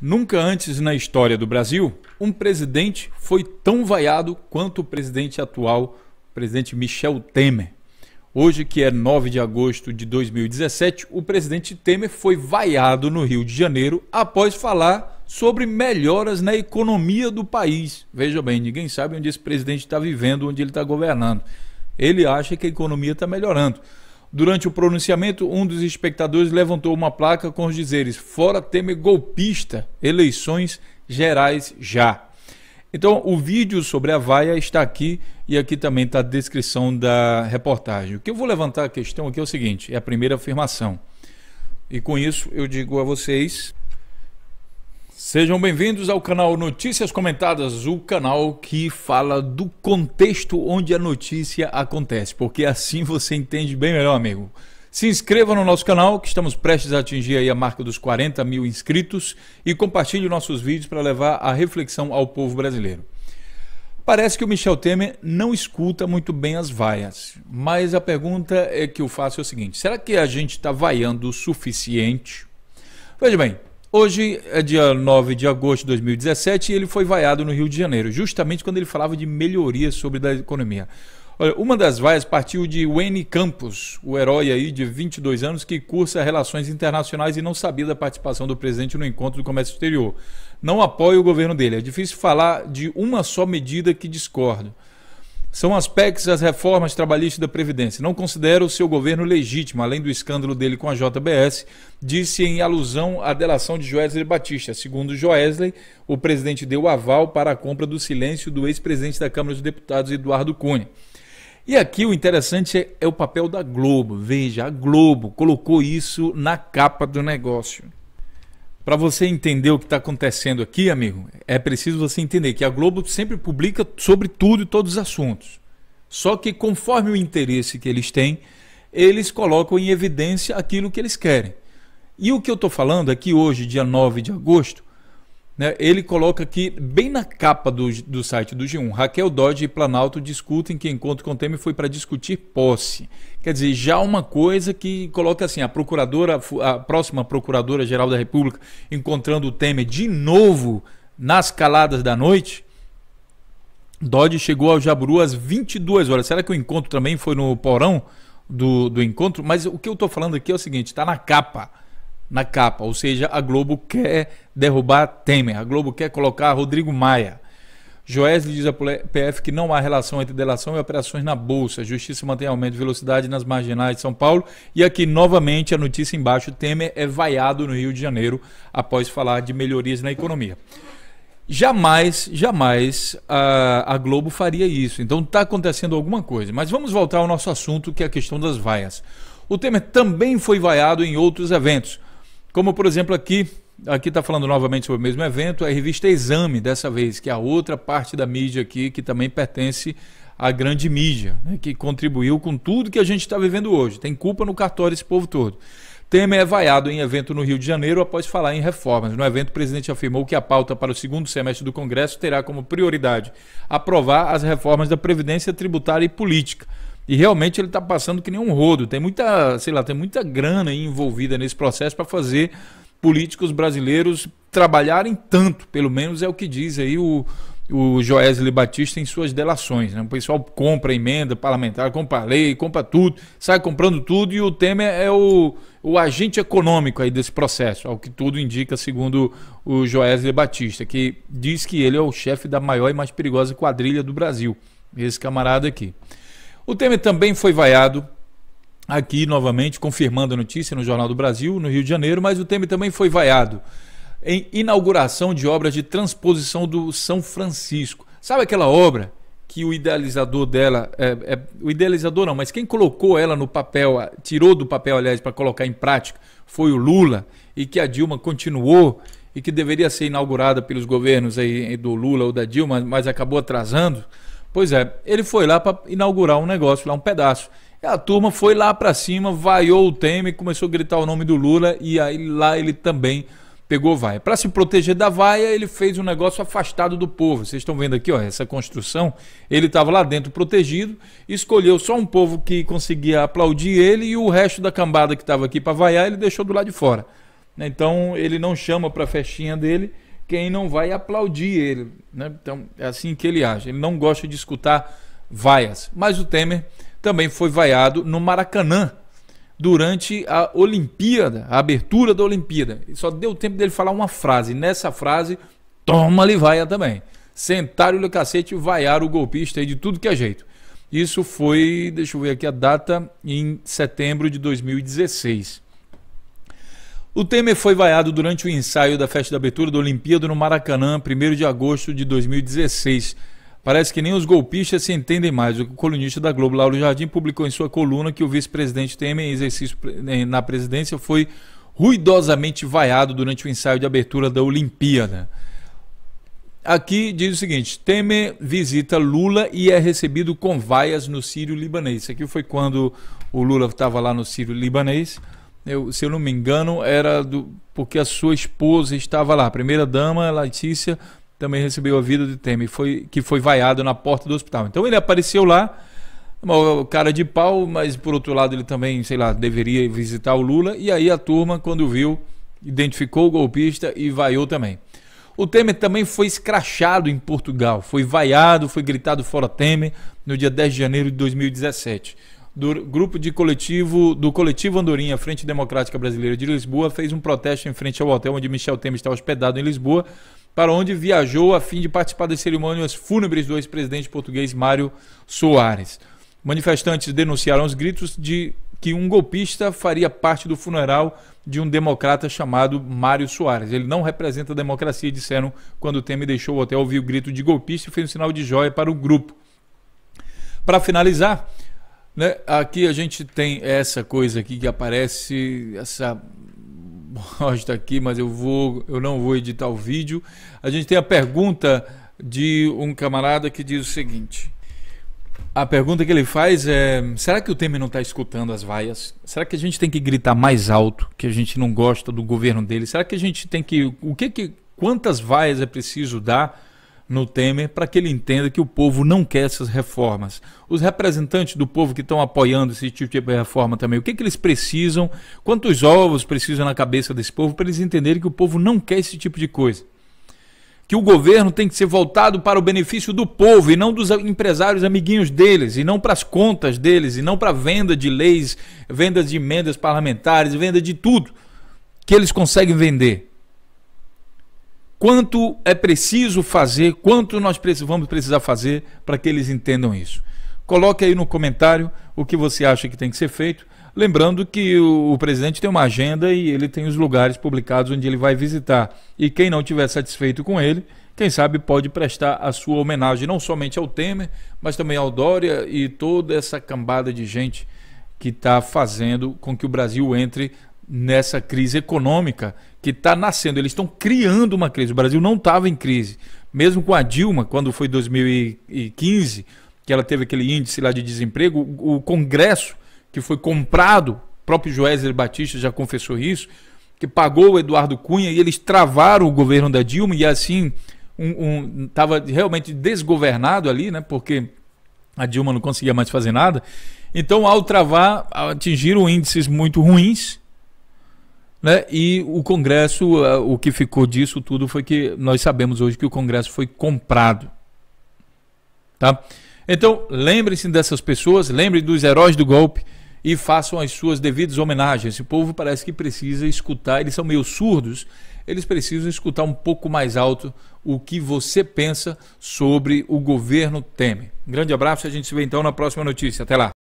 Nunca antes na história do Brasil, um presidente foi tão vaiado quanto o presidente atual, o presidente Michel Temer. Hoje, que é 9 de agosto de 2017, o presidente Temer foi vaiado no Rio de Janeiro após falar sobre melhoras na economia do país. Veja bem, ninguém sabe onde esse presidente está vivendo, onde ele está governando. Ele acha que a economia está melhorando. Durante o pronunciamento, um dos espectadores levantou uma placa com os dizeres: Fora Temer golpista, eleições gerais já. Então, o vídeo sobre a vaia está aqui e aqui também está a descrição da reportagem. O que eu vou levantar a questão aqui é o seguinte: é a primeira afirmação. E com isso eu digo a vocês Sejam bem-vindos ao canal Notícias Comentadas, o canal que fala do contexto onde a notícia acontece, porque assim você entende bem melhor, amigo. Se inscreva no nosso canal, que estamos prestes a atingir a marca dos 40 mil inscritos, e compartilhe nossos vídeos para levar a reflexão ao povo brasileiro. Parece que o Michel Temer não escuta muito bem as vaias, mas a pergunta é que eu faço é o seguinte: será que a gente está vaiando o suficiente? Veja bem, Hoje é dia 9 de agosto de 2017 e ele foi vaiado no Rio de Janeiro, justamente quando ele falava de melhorias sobre da economia. Olha, uma das vaias partiu de Wayne Campos, o herói aí de 22 anos que cursa relações internacionais e não sabia da participação do presidente no encontro do comércio exterior. Não apoia o governo dele. É difícil falar de uma só medida que discordo. São aspectos das reformas trabalhistas da Previdência. Não considera o seu governo legítimo, além do escândalo dele com a JBS, disse em alusão à delação de Joesley Batista. Segundo Joesley, o presidente deu aval para a compra do silêncio do ex-presidente da Câmara dos Deputados, Eduardo Cunha. E aqui o interessante é, é, o papel da Globo. Veja, a Globo colocou isso na capa do negócio para você entender o que está acontecendo aqui, amigo, é preciso você entender que a Globo sempre publica sobre tudo e todos os assuntos. Só que conforme o interesse que eles têm, eles colocam em evidência aquilo que eles querem. E o que eu estou falando é que hoje, dia 9 de agosto, né, ele coloca aqui, bem na capa do, do site do G1, Raquel Dodge e Planalto discutem que encontro com Temer foi para discutir posse. Quer dizer, já uma coisa que coloca assim, a procuradora, a próxima procuradora-geral da República encontrando o Temer de novo nas caladas da noite, Dodge chegou ao Jaburu às 22 horas. Será que o encontro também foi no porão do, do encontro? Mas o que eu estou falando aqui é o seguinte, está na capa na capa. Ou seja, a Globo quer derrubar Temer, a Globo quer colocar Rodrigo Maia. Joesley diz à PF que não há relação entre delação e operações na Bolsa. A justiça mantém aumento de velocidade nas marginais de São Paulo. E aqui, novamente, a notícia embaixo: Temer é vaiado no Rio de Janeiro após falar de melhorias na economia. Jamais, jamais a, a Globo faria isso. Então está acontecendo alguma coisa. Mas vamos voltar ao nosso assunto, que é a questão das vaias. O Temer também foi vaiado em outros eventos. Como, por exemplo, aqui, aqui está falando novamente sobre o mesmo evento, a revista Exame, dessa vez, que é a outra parte da mídia aqui, que também pertence à grande mídia, né, que contribuiu com tudo que a gente está vivendo hoje. Tem culpa no cartório esse povo todo. Temer é vaiado em evento no Rio de Janeiro após falar em reformas. No evento, o presidente afirmou que a pauta para o segundo semestre do Congresso terá como prioridade aprovar as reformas da Previdência Tributária e Política. E realmente ele está passando que nem um rodo. Tem muita, sei lá, tem muita grana envolvida nesse processo para fazer políticos brasileiros trabalharem tanto, pelo menos é o que diz aí o, o Joesley Batista em suas delações. Né? O pessoal compra emenda parlamentar, compra lei, compra tudo, sai comprando tudo e o Temer é o, o agente econômico aí desse processo, ao que tudo indica, segundo o Joesley Batista, que diz que ele é o chefe da maior e mais perigosa quadrilha do Brasil. Esse camarada aqui. O Temer também foi vaiado aqui novamente, confirmando a notícia no Jornal do Brasil, no Rio de Janeiro, mas o Temer também foi vaiado em inauguração de obras de transposição do São Francisco. Sabe aquela obra que o idealizador dela, é, é, o idealizador não, mas quem colocou ela no papel, tirou do papel, aliás, para colocar em prática, foi o Lula, e que a Dilma continuou e que deveria ser inaugurada pelos governos aí do Lula ou da Dilma, mas acabou atrasando. Pois é, ele foi lá para inaugurar um negócio, lá um pedaço. E a turma foi lá para cima, vaiou o Temer, começou a gritar o nome do Lula e aí lá ele também pegou vaia. Para se proteger da vaia, ele fez um negócio afastado do povo. Vocês estão vendo aqui, ó, essa construção, ele estava lá dentro protegido, escolheu só um povo que conseguia aplaudir ele e o resto da cambada que estava aqui para vaiar, ele deixou do lado de fora. Então, ele não chama para a festinha dele quem não vai aplaudir ele. Né? Então, é assim que ele age. Ele não gosta de escutar vaias. Mas o Temer também foi vaiado no Maracanã durante a Olimpíada, a abertura da Olimpíada. E só deu tempo dele falar uma frase. Nessa frase, toma-lhe vaia também. Sentaram-lhe o cacete e vaiaram o golpista aí de tudo que é jeito. Isso foi, deixa eu ver aqui a data, em setembro de 2016. O Temer foi vaiado durante o ensaio da festa de abertura da Olimpíada no Maracanã, 1 de agosto de 2016. Parece que nem os golpistas se entendem mais. O colunista da Globo, Lauro Jardim, publicou em sua coluna que o vice-presidente Temer, em exercício né, na presidência, foi ruidosamente vaiado durante o ensaio de abertura da Olimpíada. Aqui diz o seguinte: Temer visita Lula e é recebido com vaias no Sírio Libanês. Isso aqui foi quando o Lula estava lá no Sírio Libanês eu, se eu não me engano, era do, porque a sua esposa estava lá, primeira-dama, Letícia, também recebeu a vida de Temer, foi, que foi vaiado na porta do hospital. Então ele apareceu lá, cara de pau, mas por outro lado ele também, sei lá, deveria visitar o Lula. E aí a turma, quando viu, identificou o golpista e vaiou também. O Temer também foi escrachado em Portugal, foi vaiado, foi gritado fora Temer no dia 10 de janeiro de 2017 do grupo de coletivo do coletivo Andorinha, Frente Democrática Brasileira de Lisboa, fez um protesto em frente ao hotel onde Michel Temer está hospedado em Lisboa, para onde viajou a fim de participar das cerimônias fúnebres do ex-presidente português Mário Soares. Manifestantes denunciaram os gritos de que um golpista faria parte do funeral de um democrata chamado Mário Soares. Ele não representa a democracia, disseram quando Temer deixou o hotel, ouviu o grito de golpista e fez um sinal de joia para o grupo. Para finalizar, né? Aqui a gente tem essa coisa aqui que aparece, essa bosta aqui, mas eu, vou, eu não vou editar o vídeo. A gente tem a pergunta de um camarada que diz o seguinte. A pergunta que ele faz é: será que o Temer não está escutando as vaias? Será que a gente tem que gritar mais alto que a gente não gosta do governo dele? Será que a gente tem que o que, que quantas vaias é preciso dar no Temer para que ele entenda que o povo não quer essas reformas. Os representantes do povo que estão apoiando esse tipo de reforma também, o que, que eles precisam, quantos ovos precisam na cabeça desse povo para eles entenderem que o povo não quer esse tipo de coisa. Que o governo tem que ser voltado para o benefício do povo e não dos empresários amiguinhos deles, e não para as contas deles, e não para a venda de leis, vendas de emendas parlamentares, venda de tudo que eles conseguem vender quanto é preciso fazer, quanto nós vamos precisar fazer para que eles entendam isso. Coloque aí no comentário o que você acha que tem que ser feito. Lembrando que o, o presidente tem uma agenda e ele tem os lugares publicados onde ele vai visitar. E quem não estiver satisfeito com ele, quem sabe pode prestar a sua homenagem não somente ao Temer, mas também ao Dória e toda essa cambada de gente que está fazendo com que o Brasil entre nessa crise econômica que está nascendo. Eles estão criando uma crise. O Brasil não estava em crise. Mesmo com a Dilma, quando foi 2015, que ela teve aquele índice lá de desemprego, o Congresso, que foi comprado, o próprio Joesley Batista já confessou isso, que pagou o Eduardo Cunha e eles travaram o governo da Dilma e assim estava um, um, realmente desgovernado ali, né? Porque a Dilma não conseguia mais fazer nada. Então, ao travar, atingiram índices muito ruins né? E o Congresso, eh, o que ficou disso tudo foi que nós sabemos hoje que o Congresso foi comprado. Tá? Então, lembre-se dessas pessoas, lembre dos heróis do golpe e façam as suas devidas homenagens. Esse povo parece que precisa escutar, eles são meio surdos, eles precisam escutar um pouco mais alto o que você pensa sobre o governo Temer. Um grande abraço e a gente se vê então na próxima notícia. Até lá.